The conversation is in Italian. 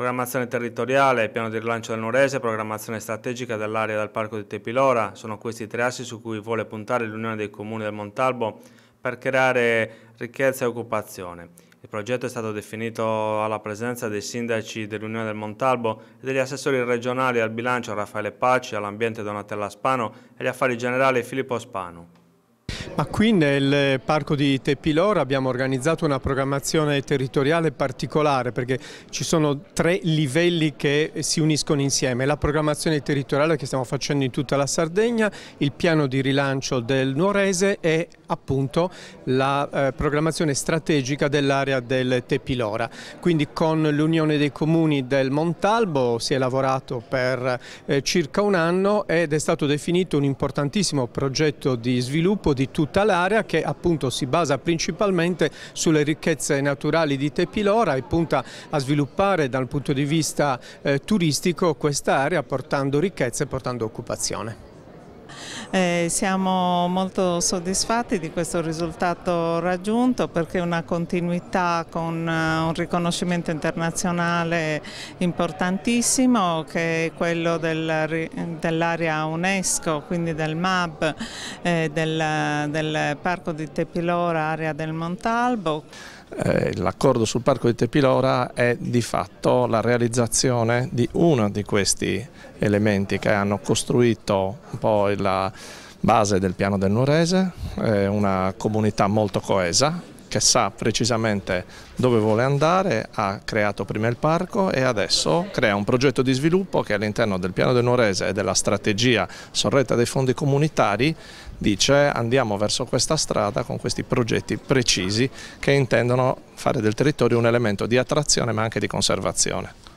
Programmazione territoriale, piano di rilancio del Nurese, programmazione strategica dell'area del Parco di Tepilora, sono questi tre assi su cui vuole puntare l'Unione dei Comuni del Montalbo per creare ricchezza e occupazione. Il progetto è stato definito alla presenza dei sindaci dell'Unione del Montalbo e degli assessori regionali al bilancio Raffaele Paci, all'ambiente Donatella Spano e agli affari generali Filippo Spano. Ma qui nel parco di Tepilora abbiamo organizzato una programmazione territoriale particolare perché ci sono tre livelli che si uniscono insieme. La programmazione territoriale che stiamo facendo in tutta la Sardegna, il piano di rilancio del Nuorese e appunto la eh, programmazione strategica dell'area del Tepilora. Quindi con l'Unione dei Comuni del Montalbo si è lavorato per eh, circa un anno ed è stato definito un importantissimo progetto di sviluppo di tutta l'area che appunto si basa principalmente sulle ricchezze naturali di Tepilora e punta a sviluppare dal punto di vista eh, turistico questa area portando ricchezze e portando occupazione. Eh, siamo molto soddisfatti di questo risultato raggiunto perché è una continuità con eh, un riconoscimento internazionale importantissimo che è quello del, dell'area UNESCO, quindi del MAB, eh, del, del Parco di Tepilora, area del Montalbo. Eh, l'accordo sul parco di Tepilora è di fatto la realizzazione di uno di questi elementi che hanno costruito poi la, base del piano del Nuorese, è una comunità molto coesa che sa precisamente dove vuole andare, ha creato prima il parco e adesso crea un progetto di sviluppo che all'interno del piano del Nuorese e della strategia sorretta dei fondi comunitari dice andiamo verso questa strada con questi progetti precisi che intendono fare del territorio un elemento di attrazione ma anche di conservazione.